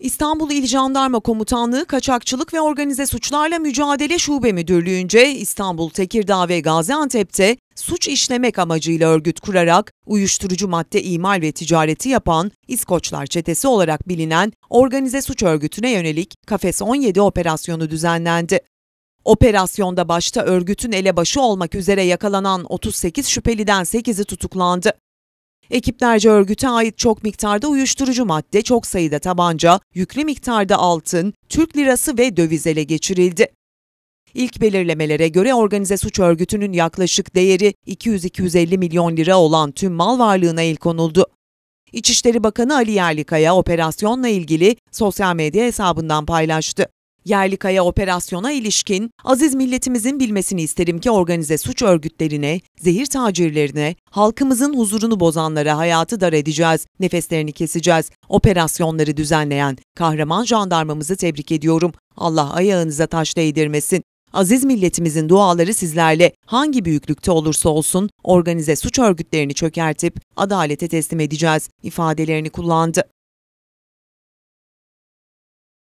İstanbul İl Jandarma Komutanlığı Kaçakçılık ve Organize Suçlarla Mücadele Şube Müdürlüğü'nce İstanbul, Tekirdağ ve Gaziantep'te suç işlemek amacıyla örgüt kurarak uyuşturucu madde imal ve ticareti yapan İskoçlar Çetesi olarak bilinen organize suç örgütüne yönelik Kafes 17 operasyonu düzenlendi. Operasyonda başta örgütün elebaşı olmak üzere yakalanan 38 şüpheliden 8'i tutuklandı. Ekiplerce örgüte ait çok miktarda uyuşturucu madde, çok sayıda tabanca, yüklü miktarda altın, Türk lirası ve döviz ele geçirildi. İlk belirlemelere göre organize suç örgütünün yaklaşık değeri 200-250 milyon lira olan tüm mal varlığına el konuldu. İçişleri Bakanı Ali Yerlikaya operasyonla ilgili sosyal medya hesabından paylaştı. Yerlikaya operasyona ilişkin aziz milletimizin bilmesini isterim ki organize suç örgütlerine, zehir tacirlerine, halkımızın huzurunu bozanlara hayatı dar edeceğiz, nefeslerini keseceğiz. Operasyonları düzenleyen kahraman jandarmamızı tebrik ediyorum. Allah ayağınıza taş değdirmesin. Aziz milletimizin duaları sizlerle hangi büyüklükte olursa olsun organize suç örgütlerini çökertip adalete teslim edeceğiz ifadelerini kullandı.